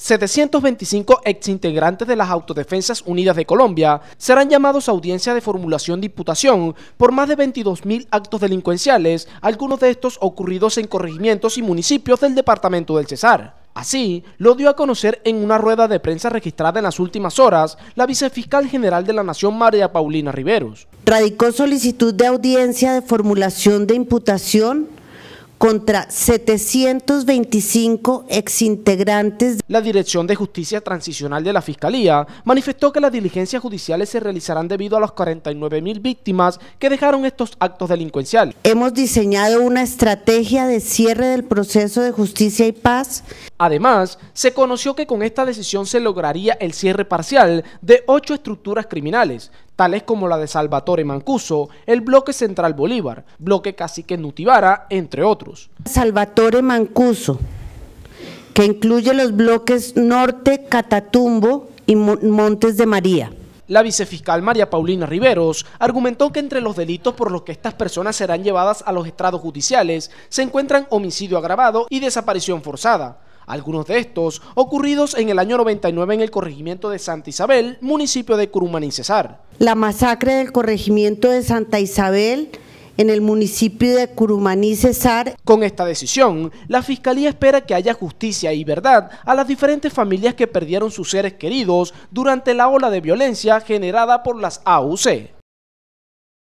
725 exintegrantes de las Autodefensas Unidas de Colombia serán llamados a audiencia de formulación de imputación por más de 22.000 actos delincuenciales, algunos de estos ocurridos en corregimientos y municipios del departamento del Cesar. Así, lo dio a conocer en una rueda de prensa registrada en las últimas horas la vicefiscal general de la Nación, María Paulina Riveros. Radicó solicitud de audiencia de formulación de imputación contra 725 exintegrantes. La Dirección de Justicia Transicional de la Fiscalía manifestó que las diligencias judiciales se realizarán debido a las 49 mil víctimas que dejaron estos actos delincuenciales. Hemos diseñado una estrategia de cierre del proceso de justicia y paz. Además, se conoció que con esta decisión se lograría el cierre parcial de ocho estructuras criminales, tales como la de Salvatore Mancuso, el Bloque Central Bolívar, Bloque Cacique Nutibara, entre otros. Salvatore Mancuso, que incluye los bloques Norte, Catatumbo y Montes de María. La vicefiscal María Paulina Riveros argumentó que entre los delitos por los que estas personas serán llevadas a los estrados judiciales se encuentran homicidio agravado y desaparición forzada, algunos de estos ocurridos en el año 99 en el corregimiento de Santa Isabel, municipio de Curumaní Cesar. La masacre del corregimiento de Santa Isabel en el municipio de Curumaní Cesar. Con esta decisión, la Fiscalía espera que haya justicia y verdad a las diferentes familias que perdieron sus seres queridos durante la ola de violencia generada por las AUC.